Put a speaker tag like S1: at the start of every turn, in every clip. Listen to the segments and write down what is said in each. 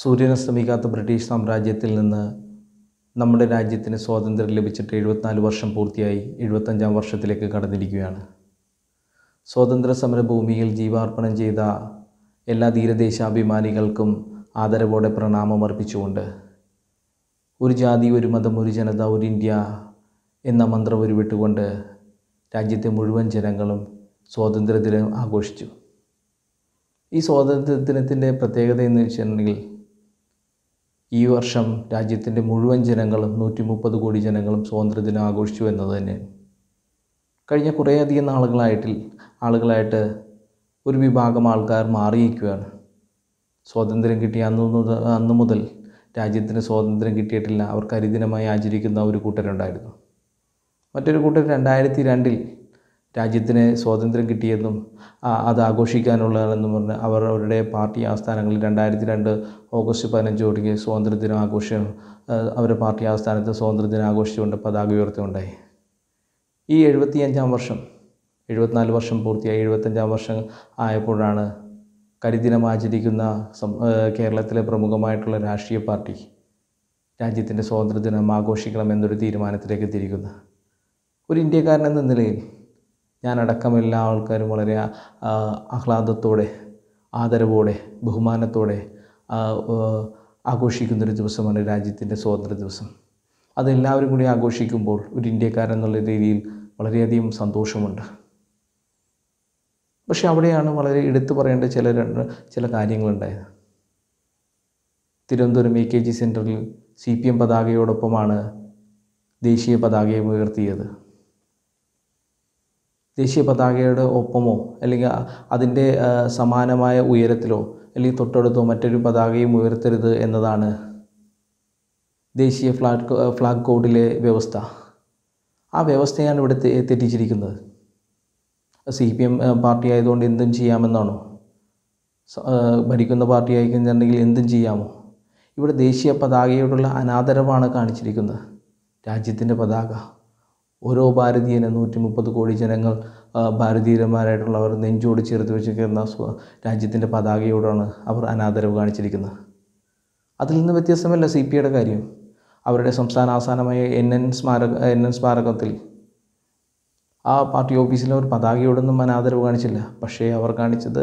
S1: സൂര്യനസ്തമിക്കാത്ത British സാമ്രാജ്യത്തിൽ നിന്ന് നമ്മുടെ രാജ്യത്തിന് സ്വാതന്ത്ര്യം ലഭിച്ചിട്ട് എഴുപത്തിനാല് വർഷം പൂർത്തിയായി എഴുപത്തഞ്ചാം വർഷത്തിലേക്ക് കടന്നിരിക്കുകയാണ് സ്വാതന്ത്ര്യ സമരഭൂമിയിൽ ജീവാർപ്പണം ചെയ്ത എല്ലാ ധീരദേശാഭിമാനികൾക്കും ആദരവോടെ പ്രണാമം അർപ്പിച്ചുകൊണ്ട് ഒരു ജാതി ഒരു മതം ഒരു ജനത ഒരു ഇന്ത്യ എന്ന മന്ത്രം ഉരുവിട്ടുകൊണ്ട് രാജ്യത്തെ മുഴുവൻ ജനങ്ങളും സ്വാതന്ത്ര്യദിനം ആഘോഷിച്ചു ഈ സ്വാതന്ത്ര്യ ദിനത്തിൻ്റെ പ്രത്യേകത എന്ന് വെച്ചിട്ടുണ്ടെങ്കിൽ ഈ വർഷം രാജ്യത്തിൻ്റെ മുഴുവൻ ജനങ്ങളും നൂറ്റി മുപ്പത് കോടി ജനങ്ങളും സ്വാതന്ത്ര്യദിനം ആഘോഷിച്ചു എന്നത് തന്നെയാണ് കഴിഞ്ഞ കുറേയധികം നാളുകളായിട്ടിൽ ആളുകളായിട്ട് ഒരു വിഭാഗം ആൾക്കാർ മാറിയിരിക്കുകയാണ് സ്വാതന്ത്ര്യം കിട്ടിയ അന്ന് മുതൽ അന്ന് മുതൽ രാജ്യത്തിന് സ്വാതന്ത്ര്യം കിട്ടിയിട്ടില്ല അവർ കരിദിനമായി ആചരിക്കുന്ന ഒരു കൂട്ടരുണ്ടായിരുന്നു മറ്റൊരു കൂട്ടർ രണ്ടായിരത്തി രണ്ടിൽ രാജ്യത്തിന് സ്വാതന്ത്ര്യം കിട്ടിയെന്നും അത് ആഘോഷിക്കാനുള്ളതാണെന്നും പറഞ്ഞ് അവർ അവരുടെ പാർട്ടി ആസ്ഥാനങ്ങളിൽ രണ്ടായിരത്തി രണ്ട് ഓഗസ്റ്റ് പതിനഞ്ചോടിക്ക് സ്വാതന്ത്ര്യദിനം ആഘോഷം അവരുടെ പാർട്ടി ആസ്ഥാനത്ത് സ്വാതന്ത്ര്യദിനം ആഘോഷിച്ചുകൊണ്ട് പതാക ഉയർത്തുകയുണ്ടായി ഈ അഞ്ചാം വർഷം എഴുപത്തിനാല് വർഷം പൂർത്തിയായി എഴുപത്തഞ്ചാം വർഷം ആയപ്പോഴാണ് കരിദിനം ആചരിക്കുന്ന കേരളത്തിലെ പ്രമുഖമായിട്ടുള്ള രാഷ്ട്രീയ പാർട്ടി രാജ്യത്തിൻ്റെ സ്വാതന്ത്ര്യദിനം ആഘോഷിക്കണമെന്നൊരു തീരുമാനത്തിലേക്ക് എത്തിയിരിക്കുന്നത് ഒരു ഇന്ത്യക്കാരൻ എന്ന നിലയിൽ ഞാനടക്കം എല്ലാ ആൾക്കാരും വളരെ ആഹ്ലാദത്തോടെ ആദരവോടെ ബഹുമാനത്തോടെ ആഘോഷിക്കുന്നൊരു ദിവസമാണ് രാജ്യത്തിൻ്റെ സ്വാതന്ത്ര്യ ദിവസം അതെല്ലാവരും കൂടി ആഘോഷിക്കുമ്പോൾ ഒരു ഇന്ത്യക്കാരൻ എന്നുള്ള രീതിയിൽ വളരെയധികം സന്തോഷമുണ്ട് പക്ഷെ അവിടെയാണ് വളരെ എടുത്തു പറയേണ്ട ചില രണ്ട് ചില കാര്യങ്ങളുണ്ടായത് തിരുവനന്തപുരം എ കെ ജി സെൻറ്ററിൽ സി പി എം പതാകയോടൊപ്പമാണ് ദേശീയ പതാകയും ഉയർത്തിയത് ദേശീയ പതാകയുടെ ഒപ്പമോ അല്ലെങ്കിൽ അതിൻ്റെ സമാനമായ ഉയരത്തിലോ അല്ലെങ്കിൽ തൊട്ടടുത്തോ മറ്റൊരു പതാകയും ഉയർത്തരുത് എന്നതാണ് ദേശീയ ഫ്ലാഗ് ഫ്ലാഗ് കോഡിലെ വ്യവസ്ഥ ആ വ്യവസ്ഥയാണ് ഇവിടെ തെറ്റിച്ചിരിക്കുന്നത് സി പി എം പാർട്ടി ആയതുകൊണ്ട് എന്തും ചെയ്യാമെന്നാണോ ഭരിക്കുന്ന പാർട്ടി ആയിക്കുന്നുണ്ടെങ്കിൽ എന്തും ചെയ്യാമോ ഇവിടെ ദേശീയ പതാകയോടുള്ള അനാദരവാണ് കാണിച്ചിരിക്കുന്നത് രാജ്യത്തിൻ്റെ പതാക ഓരോ ഭാരതീയനും നൂറ്റി മുപ്പത് കോടി ജനങ്ങൾ ഭാരതീയന്മാരായിട്ടുള്ളവർ നെഞ്ചോട് ചേർത്ത് വെച്ചിരിക്കുന്ന സ്വ രാജ്യത്തിൻ്റെ പതാകയോടാണ് അവർ അനാദരവ് കാണിച്ചിരിക്കുന്നത് അതിൽ നിന്ന് വ്യത്യസ്തമല്ല സി പി ഐയുടെ കാര്യം അവരുടെ സംസ്ഥാന ആസ്ഥാനമായ എൻ എൻ സ്മാരക എൻ എൻ സ്മാരകത്തിൽ ആ പാർട്ടി ഓഫീസിലെ അവർ പതാകയോടൊന്നും അനാദരവ് കാണിച്ചില്ല പക്ഷേ അവർ കാണിച്ചത്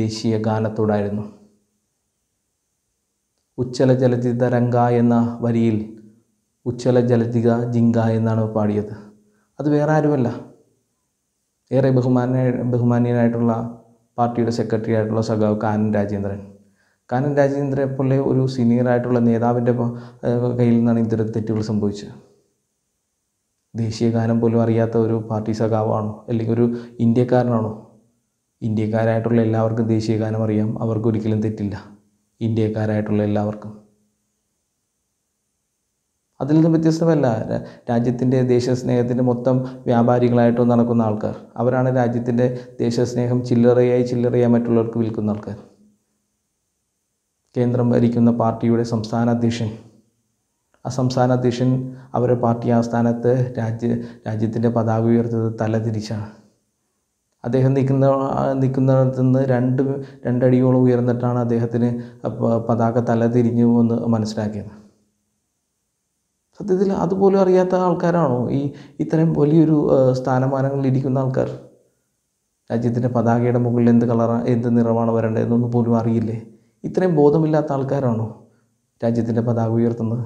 S1: ദേശീയ ഗാനത്തോടായിരുന്നു ഉച്ചല രംഗ എന്ന വരിയിൽ ഉച്ചല ജലധിക ജിങ്ക എന്നാണ് പാടിയത് അത് വേറെ ആരുമല്ല ഏറെ ബഹുമാന ബഹുമാനീയനായിട്ടുള്ള പാർട്ടിയുടെ സെക്രട്ടറി ആയിട്ടുള്ള സഖാവ് കാനൻ രാജേന്ദ്രൻ കാനൻ രാജേന്ദ്രനെ പോലെ ഒരു സീനിയർ ആയിട്ടുള്ള നേതാവിൻ്റെ കയ്യിൽ നിന്നാണ് ഇത്തരം തെറ്റുകൾ സംഭവിച്ചത് ദേശീയ ഗാനം പോലും അറിയാത്ത ഒരു പാർട്ടി സഖാവാണോ അല്ലെങ്കിൽ ഒരു ഇന്ത്യക്കാരനാണോ ഇന്ത്യക്കാരായിട്ടുള്ള എല്ലാവർക്കും ദേശീയ ഗാനം അറിയാം അവർക്കൊരിക്കലും തെറ്റില്ല ഇന്ത്യക്കാരായിട്ടുള്ള എല്ലാവർക്കും അതിൽ നിന്നും വ്യത്യസ്തമല്ല രാജ്യത്തിൻ്റെ ദേശസ്നേഹത്തിൻ്റെ മൊത്തം വ്യാപാരികളായിട്ട് നടക്കുന്ന ആൾക്കാർ അവരാണ് രാജ്യത്തിൻ്റെ ദേശസ്നേഹം ചില്ലറയായി ചില്ലറയായി മറ്റുള്ളവർക്ക് വിൽക്കുന്ന ആൾക്കാർ കേന്ദ്രം ഭരിക്കുന്ന പാർട്ടിയുടെ സംസ്ഥാന അധ്യക്ഷൻ ആ സംസ്ഥാന അധ്യക്ഷൻ അവരുടെ പാർട്ടി ആസ്ഥാനത്ത് രാജ്യ രാജ്യത്തിൻ്റെ പതാക ഉയർത്തത് തലതിരിച്ചാണ് അദ്ദേഹം നിൽക്കുന്ന നിൽക്കുന്നിടത്തു നിന്ന് രണ്ട് രണ്ടടിയോളം ഉയർന്നിട്ടാണ് അദ്ദേഹത്തിന് പതാക തലതിരിഞ്ഞു എന്ന് മനസ്സിലാക്കിയത് സത്യത്തിൽ അതുപോലും അറിയാത്ത ആൾക്കാരാണോ ഈ ഇത്രയും വലിയൊരു സ്ഥാനമാനങ്ങളിൽ ഇരിക്കുന്ന ആൾക്കാർ രാജ്യത്തിൻ്റെ പതാകയുടെ മുകളിൽ എന്ത് കളറാണ് എന്ത് നിറമാണ് വരേണ്ടതെന്നൊന്നും പോലും അറിയില്ലേ ഇത്രയും ബോധമില്ലാത്ത ആൾക്കാരാണോ രാജ്യത്തിൻ്റെ പതാക ഉയർത്തുന്നത്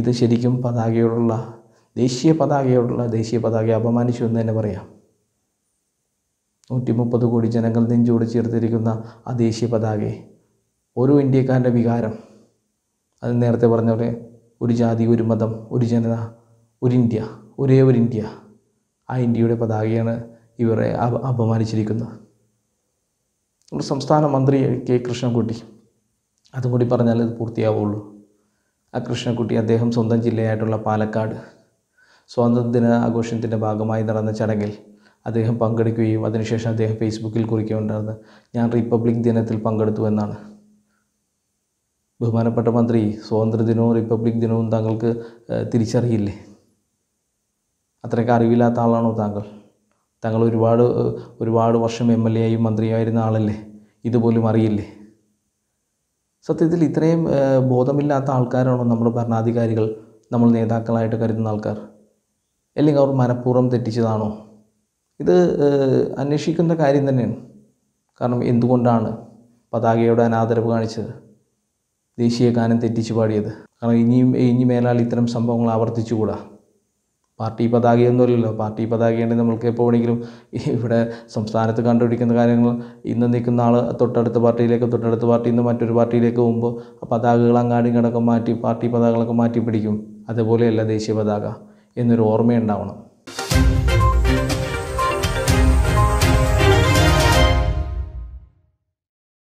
S1: ഇത് ശരിക്കും പതാകയോടുള്ള ദേശീയ പതാകയോടുള്ള ദേശീയ പതാകയെ അപമാനിച്ചു എന്ന് തന്നെ പറയാം നൂറ്റി മുപ്പത് കോടി ജനങ്ങൾ നെഞ്ചോട് ചേർത്തിരിക്കുന്ന ആ ദേശീയ പതാകയെ ഓരോ ഇന്ത്യക്കാരൻ്റെ വികാരം അത് നേരത്തെ പറഞ്ഞ പോലെ ഒരു ജാതി ഒരു മതം ഒരു ജനത ഒരു ഇന്ത്യ ഒരേ ഒരു ഇന്ത്യ ആ ഇന്ത്യയുടെ പതാകയാണ് ഇവരെ അപമാനിച്ചിരിക്കുന്നത് നമ്മുടെ സംസ്ഥാന മന്ത്രി കെ കൃഷ്ണൻകുട്ടി അതും കൂടി പറഞ്ഞാൽ അത് പൂർത്തിയാവുള്ളൂ ആ കൃഷ്ണൻകുട്ടി അദ്ദേഹം സ്വന്തം ജില്ലയായിട്ടുള്ള പാലക്കാട് സ്വാതന്ത്ര്യദിന ആഘോഷത്തിൻ്റെ ഭാഗമായി നടന്ന ചടങ്ങിൽ അദ്ദേഹം പങ്കെടുക്കുകയും അതിനുശേഷം അദ്ദേഹം ഫേസ്ബുക്കിൽ കുറിക്കുകയുണ്ടായിരുന്നു ഞാൻ റിപ്പബ്ലിക് ദിനത്തിൽ പങ്കെടുത്തു എന്നാണ് ബഹുമാനപ്പെട്ട മന്ത്രി സ്വാതന്ത്ര്യദിനവും റിപ്പബ്ലിക് ദിനവും താങ്കൾക്ക് തിരിച്ചറിയില്ലേ അത്രയൊക്കെ അറിവില്ലാത്ത ആളാണോ താങ്കൾ താങ്കൾ ഒരുപാട് ഒരുപാട് വർഷം എം എൽ എ ആയും മന്ത്രിയായിരുന്ന ആളല്ലേ ഇതുപോലും അറിയില്ലേ സത്യത്തിൽ ഇത്രയും ബോധമില്ലാത്ത ആൾക്കാരാണോ നമ്മൾ ഭരണാധികാരികൾ നമ്മൾ നേതാക്കളായിട്ട് കരുതുന്ന ആൾക്കാർ അല്ലെങ്കിൽ അവർ മനഃപൂർവ്വം തെറ്റിച്ചതാണോ ഇത് അന്വേഷിക്കേണ്ട കാര്യം തന്നെയാണ് കാരണം എന്തുകൊണ്ടാണ് പതാകയോട് അനാദരവ് കാണിച്ചത് ദേശീയ ഗാനം തെറ്റിച്ച് പാടിയത് കാരണം ഇനിയും ഇനി മേലാൽ ഇത്തരം സംഭവങ്ങൾ ആവർത്തിച്ചുകൂടാ പാർട്ടി പതാകയൊന്നുമല്ലല്ലോ പാർട്ടി പതാകയുണ്ടെങ്കിൽ നമ്മൾക്ക് എപ്പോൾ വേണമെങ്കിലും ഇവിടെ സംസ്ഥാനത്ത് കണ്ടുപിടിക്കുന്ന കാര്യങ്ങൾ ഇന്ന് നിൽക്കുന്ന ആൾ തൊട്ടടുത്ത പാർട്ടിയിലേക്ക് തൊട്ടടുത്ത പാർട്ടിയിൽ നിന്ന് മറ്റൊരു പാർട്ടിയിലേക്ക് പോകുമ്പോൾ പതാകകൾ അങ്ങാടും കിടക്കം മാറ്റി പാർട്ടി പതാകകളൊക്കെ മാറ്റി പിടിക്കും അതുപോലെയല്ല ദേശീയ പതാക എന്നൊരു ഓർമ്മയുണ്ടാവണം